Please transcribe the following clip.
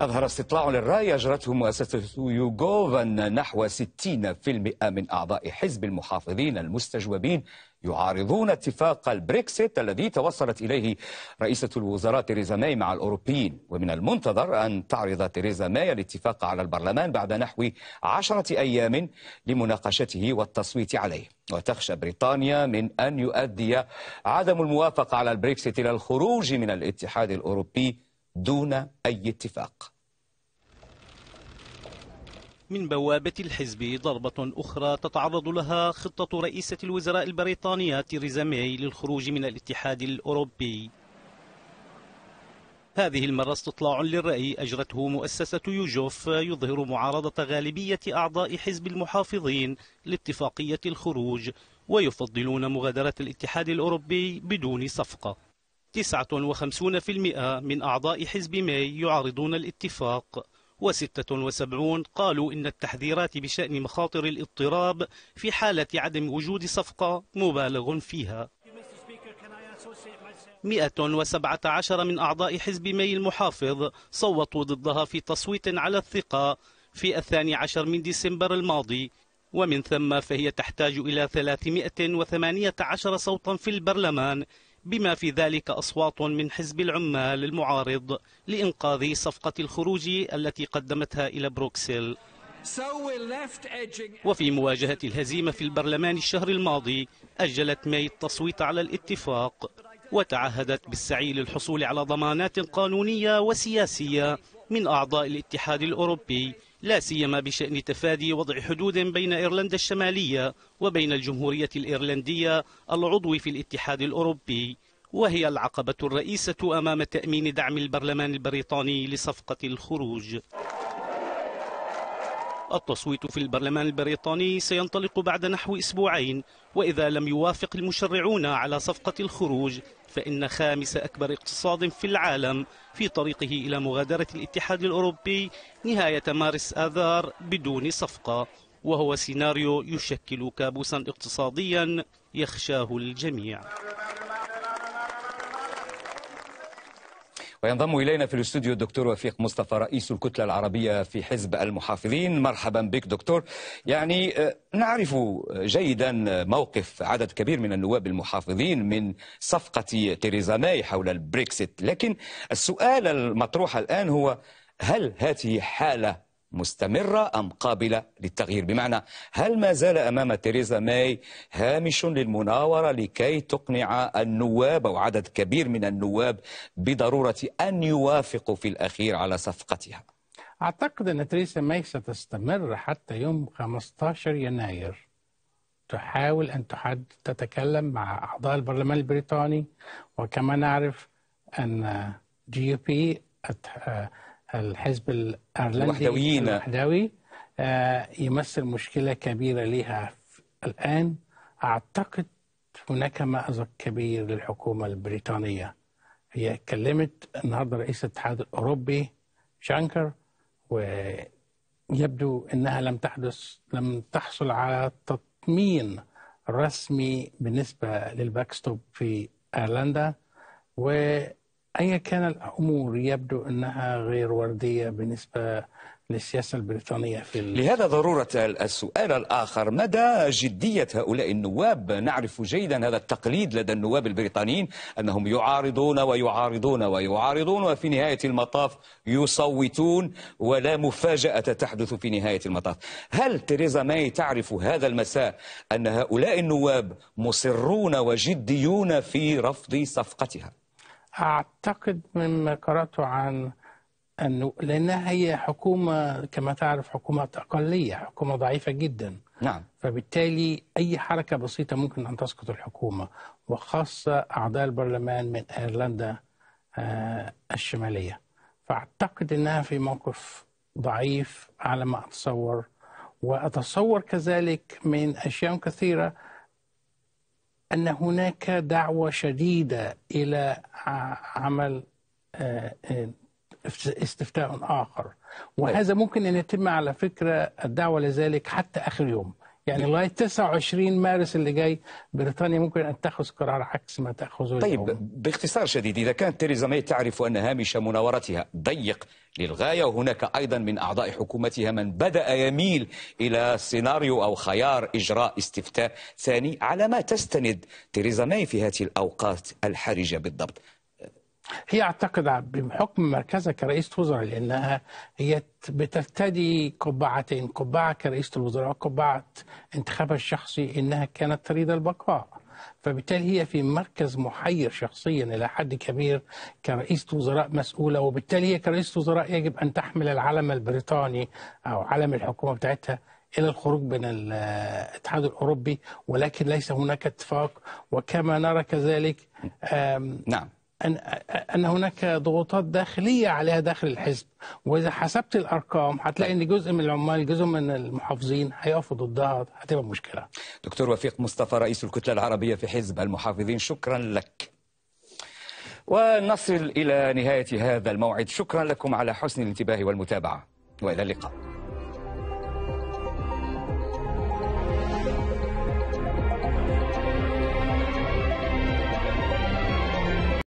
أظهر استطلاع للرأي أجرته مؤسسة يوغوف أن نحو 60% من أعضاء حزب المحافظين المستجوبين يعارضون اتفاق البريكسيت الذي توصلت إليه رئيسة الوزراء تيريزا ماي مع الأوروبيين ومن المنتظر أن تعرض تيريزا ماي الاتفاق على البرلمان بعد نحو عشرة أيام لمناقشته والتصويت عليه وتخشى بريطانيا من أن يؤدي عدم الموافقة على البريكسيت إلى الخروج من الاتحاد الأوروبي دون أي اتفاق من بوابة الحزب ضربة أخرى تتعرض لها خطة رئيسة الوزراء البريطانية تيريزا ماي للخروج من الاتحاد الأوروبي هذه المرة استطلاع للرأي أجرته مؤسسة يوجوف يظهر معارضة غالبية أعضاء حزب المحافظين لاتفاقية الخروج ويفضلون مغادرة الاتحاد الأوروبي بدون صفقة 59% من أعضاء حزب ماي يعارضون الاتفاق و76 قالوا إن التحذيرات بشأن مخاطر الاضطراب في حالة عدم وجود صفقة مبالغ فيها 117 من أعضاء حزب ماي المحافظ صوتوا ضدها في تصويت على الثقة في الثاني عشر من ديسمبر الماضي ومن ثم فهي تحتاج إلى 318 صوتا في البرلمان بما في ذلك أصوات من حزب العمال المعارض لإنقاذ صفقة الخروج التي قدمتها إلى بروكسل وفي مواجهة الهزيمة في البرلمان الشهر الماضي أجلت ماي التصويت على الاتفاق وتعهدت بالسعي للحصول على ضمانات قانونية وسياسية من أعضاء الاتحاد الأوروبي لا سيما بشأن تفادي وضع حدود بين إيرلندا الشمالية وبين الجمهورية الإيرلندية العضو في الاتحاد الأوروبي وهي العقبة الرئيسة أمام تأمين دعم البرلمان البريطاني لصفقة الخروج التصويت في البرلمان البريطاني سينطلق بعد نحو أسبوعين وإذا لم يوافق المشرعون على صفقة الخروج فإن خامس أكبر اقتصاد في العالم في طريقه إلى مغادرة الاتحاد الأوروبي نهاية مارس آذار بدون صفقة وهو سيناريو يشكل كابوسا اقتصاديا يخشاه الجميع وينضم إلينا في الاستوديو الدكتور وفيق مصطفى رئيس الكتلة العربية في حزب المحافظين مرحبا بك دكتور يعني آه، نعرف جيدا موقف عدد كبير من النواب المحافظين من صفقة تيريزا ماي حول البريكسيت لكن السؤال المطروح الآن هو هل هذه حالة مستمرة أم قابلة للتغيير بمعنى هل ما زال أمام تيريزا ماي هامش للمناورة لكي تقنع النواب أو عدد كبير من النواب بضرورة أن يوافقوا في الأخير على صفقتها أعتقد أن تيريزا ماي ستستمر حتى يوم 15 يناير تحاول أن تحد تتكلم مع أعضاء البرلمان البريطاني وكما نعرف أن جي بي الحزب الايرلندي الوحدويين الوحدوي آه، يمثل مشكله كبيره لها الان اعتقد هناك مأزق كبير للحكومه البريطانيه هي اتكلمت النهارده رئيس الاتحاد الاوروبي شانكر ويبدو انها لم تحدث لم تحصل على تطمين رسمي بالنسبه للباكستوب في ايرلندا و أيا كان الأمور يبدو أنها غير وردية بالنسبة للسياسة البريطانية في لهذا ضرورة السؤال الآخر مدى جدية هؤلاء النواب نعرف جيدا هذا التقليد لدى النواب البريطانيين أنهم يعارضون ويعارضون ويعارضون وفي نهاية المطاف يصوتون ولا مفاجأة تحدث في نهاية المطاف هل تريزا ماي تعرف هذا المساء أن هؤلاء النواب مصرون وجديون في رفض صفقتها أعتقد مما قرأته عن أنه لأنها هي حكومة كما تعرف حكومة أقلية حكومة ضعيفة جدا نعم فبالتالي أي حركة بسيطة ممكن أن تسقط الحكومة وخاصة أعضاء البرلمان من أيرلندا آه، الشمالية فأعتقد أنها في موقف ضعيف على ما أتصور وأتصور كذلك من أشياء كثيرة أن هناك دعوة شديدة إلى عمل آه، آه، استفتاء آخر طيب. وهذا ممكن أن يتم على فكرة الدعوة لذلك حتى آخر يوم يعني لغايه 29 مارس اللي جاي بريطانيا ممكن ان تاخذ قرار عكس ما تاخذه طيب اليوم. باختصار شديد اذا كانت تيريزا ماي تعرف ان هامش مناورتها ضيق للغايه وهناك ايضا من اعضاء حكومتها من بدا يميل الى سيناريو او خيار اجراء استفتاء ثاني على ما تستند تيريزا ماي في هذه الاوقات الحرجه بالضبط هي اعتقد بحكم مركزها كرئيسه وزراء لانها هي بترتدي قبعتين قبعه كرئيسه الوزراء وقبعه انتخابها الشخصي انها كانت تريد البقاء فبالتالي هي في مركز محير شخصيا الى حد كبير كرئيسه وزراء مسؤوله وبالتالي هي كرئيسه وزراء يجب ان تحمل العلم البريطاني او علم الحكومه بتاعتها الى الخروج من الاتحاد الاوروبي ولكن ليس هناك اتفاق وكما نرى كذلك نعم أن, أن هناك ضغوطات داخلية عليها داخل الحزب وإذا حسبت الأرقام هتلاقي أن جزء من العمال جزء من المحافظين هيقفوا ضدها هتبقى مشكلة دكتور وفيق مصطفى رئيس الكتلة العربية في حزب المحافظين شكرا لك ونصل إلى نهاية هذا الموعد شكرا لكم على حسن الانتباه والمتابعة وإلى اللقاء